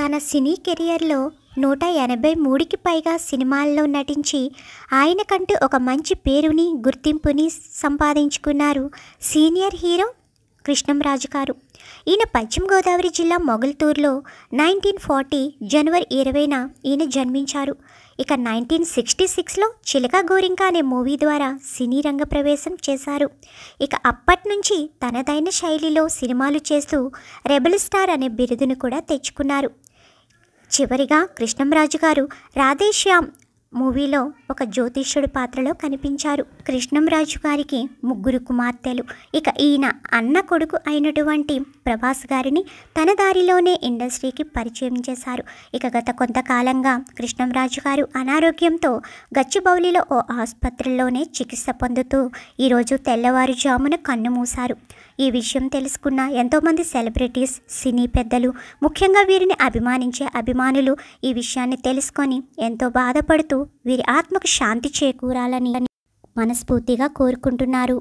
తన సినీ కెరియర్లో నూట ఎనభై మూడుకి పైగా సినిమాల్లో నటించి ఆయనకంటూ ఒక మంచి పేరుని గుర్తింపుని సంపాదించుకున్నారు సీనియర్ హీరో కృష్ణంరాజు గారు ఈయన పశ్చిమ గోదావరి జిల్లా మొగల్తూరులో నైన్టీన్ ఫార్టీ జనవరి ఇరవైన ఈయన జన్మించారు ఇక నైన్టీన్ సిక్స్టీ సిక్స్లో చిలక గోరింక అనే మూవీ ద్వారా సినీ రంగ ప్రవేశం చేశారు ఇక అప్పటి నుంచి తనదైన శైలిలో సినిమాలు చేస్తూ రెబల్ స్టార్ అనే బిరుదును కూడా తెచ్చుకున్నారు చివరిగా కృష్ణంరాజు గారు రాధేశ్యామ్ మూవీలో ఒక జ్యోతిష్యుడి పాత్రలో కనిపించారు కృష్ణంరాజు గారికి ముగ్గురు కుమార్తెలు ఇక ఈయన అన్న కొడుకు అయినటువంటి ప్రభాస్ గారిని తన దారిలోనే ఇండస్ట్రీకి పరిచయం చేశారు ఇక గత కొంతకాలంగా కృష్ణంరాజు గారు అనారోగ్యంతో గచ్చిబౌలిలో ఓ ఆసుపత్రిలోనే చికిత్స పొందుతూ ఈరోజు తెల్లవారుజామున కన్ను మూశారు ఈ విషయం తెలుసుకున్న ఎంతోమంది సెలబ్రిటీస్ సినీ పెద్దలు ముఖ్యంగా వీరిని అభిమానించే అభిమానులు ఈ విషయాన్ని తెలుసుకొని ఎంతో బాధపడుతూ వీరి ఆత్మకు శాంతి చేకూరాలని మనస్ఫూర్తిగా కోరుకుంటున్నారు